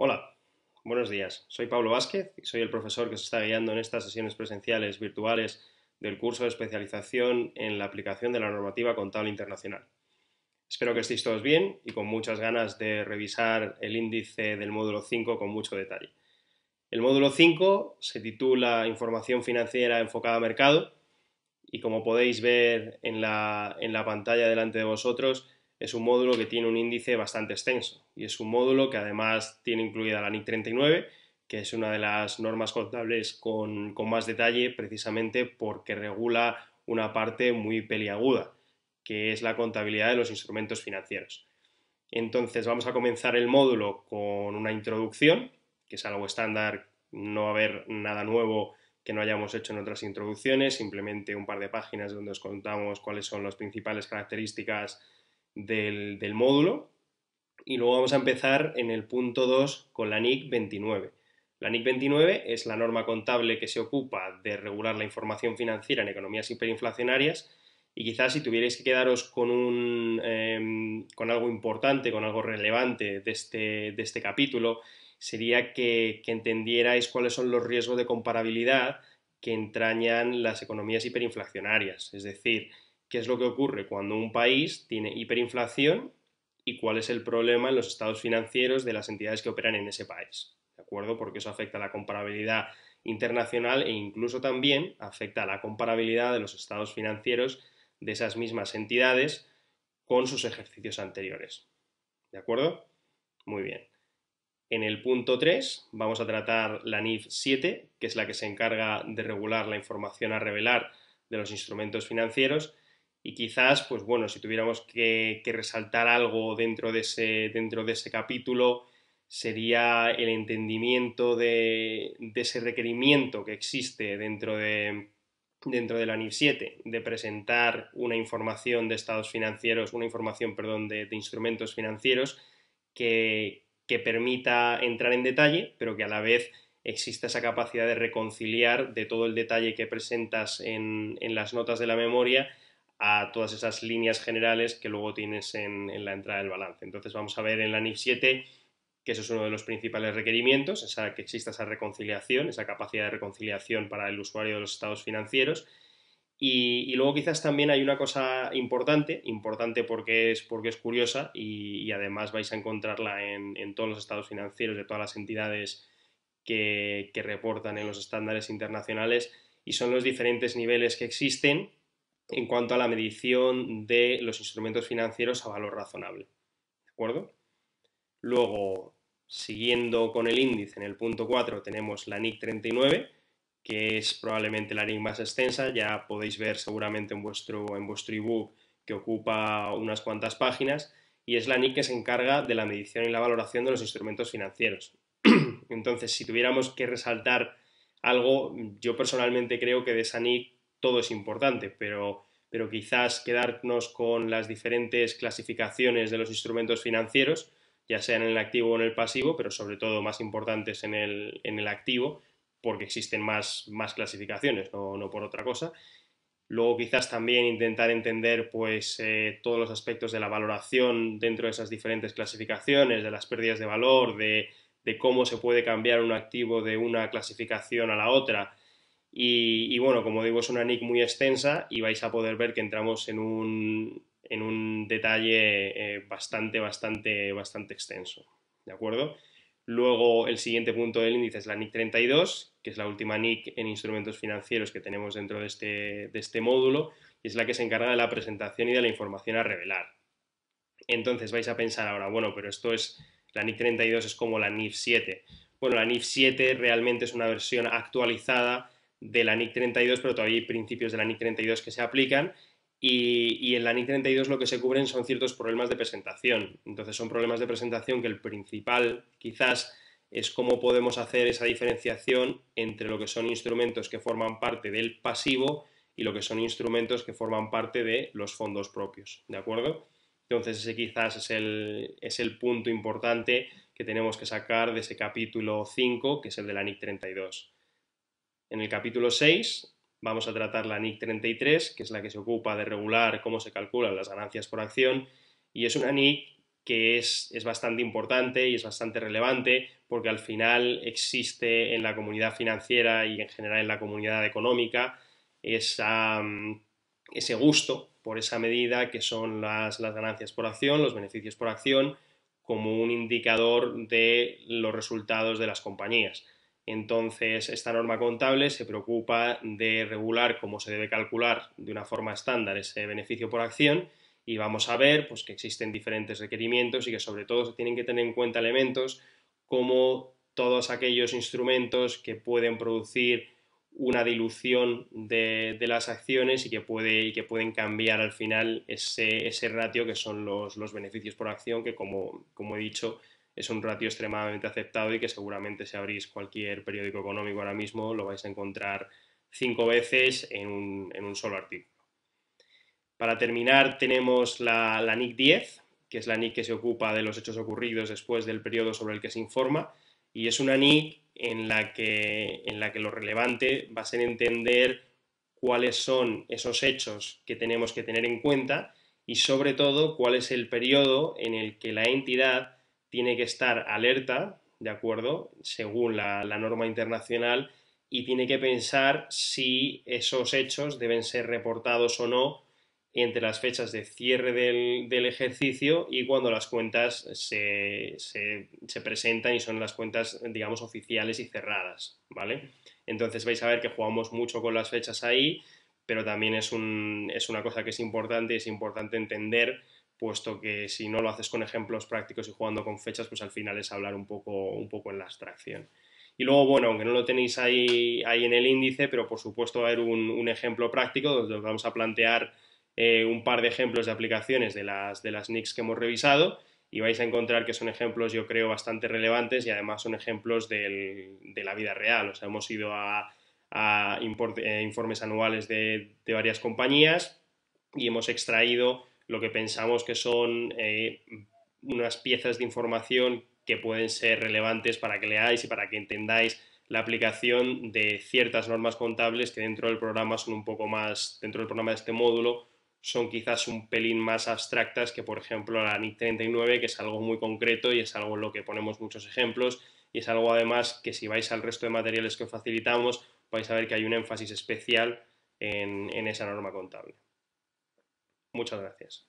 Hola, buenos días. Soy Pablo Vázquez y soy el profesor que os está guiando en estas sesiones presenciales virtuales del curso de especialización en la aplicación de la normativa contable internacional. Espero que estéis todos bien y con muchas ganas de revisar el índice del módulo 5 con mucho detalle. El módulo 5 se titula Información financiera enfocada a mercado y como podéis ver en la, en la pantalla delante de vosotros, es un módulo que tiene un índice bastante extenso y es un módulo que además tiene incluida la NIC 39, que es una de las normas contables con, con más detalle precisamente porque regula una parte muy peliaguda, que es la contabilidad de los instrumentos financieros. Entonces vamos a comenzar el módulo con una introducción, que es algo estándar, no va a haber nada nuevo que no hayamos hecho en otras introducciones, simplemente un par de páginas donde os contamos cuáles son las principales características del, módulo y luego vamos a empezar en el punto 2 con la NIC 29. La NIC 29 es la norma contable que se ocupa de regular la información financiera en economías hiperinflacionarias y quizás si tuvierais que quedaros con, em, con algo importante, con algo relevante de este, este capítulo, sería que, entendierais cuáles son los riesgos de comparabilidad que entrañan las economías hiperinflacionarias. Es decir, qué es lo que ocurre cuando un país tiene hiperinflación y cuál es el problema en los estados financieros de las entidades que operan en ese país. ¿De acuerdo? Porque eso afecta la comparabilidad internacional e incluso también afecta la comparabilidad de los estados financieros de esas mismas entidades con sus ejercicios anteriores. ¿De acuerdo? Muy bien. En el punto 3 vamos a tratar la NIF 7, que es la que se encarga de regular la información a revelar de los instrumentos financieros y quizás, pues bueno, si tuviéramos que, resaltar algo dentro de, ese, dentro de ese capítulo, sería el entendimiento de, ese requerimiento que existe dentro de, dentro la NIF 7 de presentar una información de estados financieros, una información, perdón, de, instrumentos financieros que, permita entrar en detalle, pero que a la vez exista esa capacidad de reconciliar de todo el detalle que presentas en las notas de la memoria a todas esas líneas generales que luego tienes en, la entrada del balance. Entonces vamos a ver en la NIF 7 que eso es uno de los principales requerimientos, esa, que exista esa reconciliación, esa capacidad de reconciliación para el usuario de los estados financieros. Y, luego quizás también hay una cosa importante, importante porque es, porque es curiosa y, además vais a encontrarla en, todos los estados financieros de todas las entidades que, que reportan en los estándares internacionales y son los diferentes niveles que existen en cuanto a la medición de los instrumentos financieros a valor razonable. ¿De acuerdo? Luego, siguiendo con el índice, en el punto 4 tenemos la NIC 39, que es probablemente la NIC más extensa. Ya podéis ver seguramente en vuestro, en vuestro ebook que ocupa unas cuantas páginas. Y es la NIC que se encarga de la medición y la valoración de los instrumentos financieros. Entonces, si tuviéramos que resaltar algo, yo personalmente creo que de esa NIC todo es importante, pero, pero quizás quedarnos con las diferentes clasificaciones de los instrumentos financieros, ya sean en el activo o en el pasivo, pero sobre todo más importantes en el, en el activo, porque existen más, más clasificaciones, no, no, por otra cosa. Luego quizás también intentar entender pues, eh, todos los aspectos de la valoración dentro de esas diferentes clasificaciones, de las pérdidas de valor, de cómo se puede cambiar un activo de una clasificación a la otra, y, bueno, como digo, es una NIC muy extensa y vais a poder ver que entramos en un, detalle eh, bastante, bastante, bastante extenso. ¿De acuerdo? Luego, el siguiente punto del índice es la NIC 32, que es la última NIC en instrumentos financieros que tenemos dentro de este, de este módulo y es la que se encarga de la presentación y de la información a revelar. Entonces vais a pensar ahora, bueno, pero esto es, la NIC 32 es como la NIF 7. Bueno, la NIF 7 realmente es una versión actualizada de la NIC 32, pero todavía hay principios de la NIC 32 que se aplican. Y, y, en la NIC 32 lo que se cubren son ciertos problemas de presentación. Entonces son problemas de presentación que el principal quizás es cómo podemos hacer esa diferenciación entre lo que son instrumentos que forman parte del pasivo y lo que son instrumentos que forman parte de los fondos propios. ¿De acuerdo? Entonces ese quizás es el, es el punto importante que tenemos que sacar de ese capítulo 5, que es el de la NIC 32. En el capítulo 6 vamos a tratar la NIC 33, que es la que se ocupa de regular cómo se calculan las ganancias por acción, y es una NIC que es, bastante importante y es bastante relevante porque al final existe en la comunidad financiera y en general en la comunidad económica mm, ese gusto por esa medida que son las ganancias por acción, los beneficios por acción, como un indicador de los resultados de las compañías. Entonces, esta norma contable se preocupa de regular cómo se debe calcular de una forma estándar ese beneficio por acción y vamos a ver pues, que existen diferentes requerimientos y que sobre todo se tienen que tener en cuenta elementos como todos aquellos instrumentos que pueden producir una dilución de, las acciones y que, pueden cambiar al final ese, ratio que son los, beneficios por acción que, como he dicho, es un ratio extremadamente aceptado y que seguramente si abrís cualquier periódico económico ahora mismo lo vais a encontrar cinco veces en un, solo artículo. Para terminar tenemos la, NIC 10, que es la NIC que se ocupa de los hechos ocurridos después del periodo sobre el que se informa, y es una NIC en la que, en la que lo relevante va a ser entender cuáles son esos hechos que tenemos que tener en cuenta y sobre todo cuál es el periodo en el que la entidad tiene que estar alerta, ¿de acuerdo? Según la, norma internacional y tiene que pensar si esos hechos deben ser reportados o no entre las fechas de cierre del, ejercicio y cuando las cuentas se, presentan y son las cuentas, digamos, oficiales y cerradas, ¿vale? Entonces vais a ver que jugamos mucho con las fechas ahí, pero también es, es una cosa que es importante, es importante entender puesto que si no lo haces con ejemplos prácticos y jugando con fechas, pues al final es hablar un poco, un poco en la abstracción. Y luego, bueno, aunque no lo tenéis ahí, ahí en el índice, pero por supuesto va a haber un, ejemplo práctico donde os vamos a plantear eh, un par de ejemplos de aplicaciones de las, de NICs que hemos revisado y vais a encontrar que son ejemplos, yo creo, bastante relevantes y además son ejemplos de la vida real. O sea, hemos ido a, eh, informes anuales de, de varias compañías y hemos extraído lo que pensamos que son eh, unas piezas de información que pueden ser relevantes para que leáis y para que entendáis la aplicación de ciertas normas contables que dentro del programa son un poco más, dentro del programa de este módulo, son quizás un pelín más abstractas que, por ejemplo, la NIC 39, que es algo muy concreto y es algo en lo que ponemos muchos ejemplos y es algo además que si vais al resto de materiales que facilitamos, vais a ver que hay un énfasis especial en esa norma contable. Muchas gracias.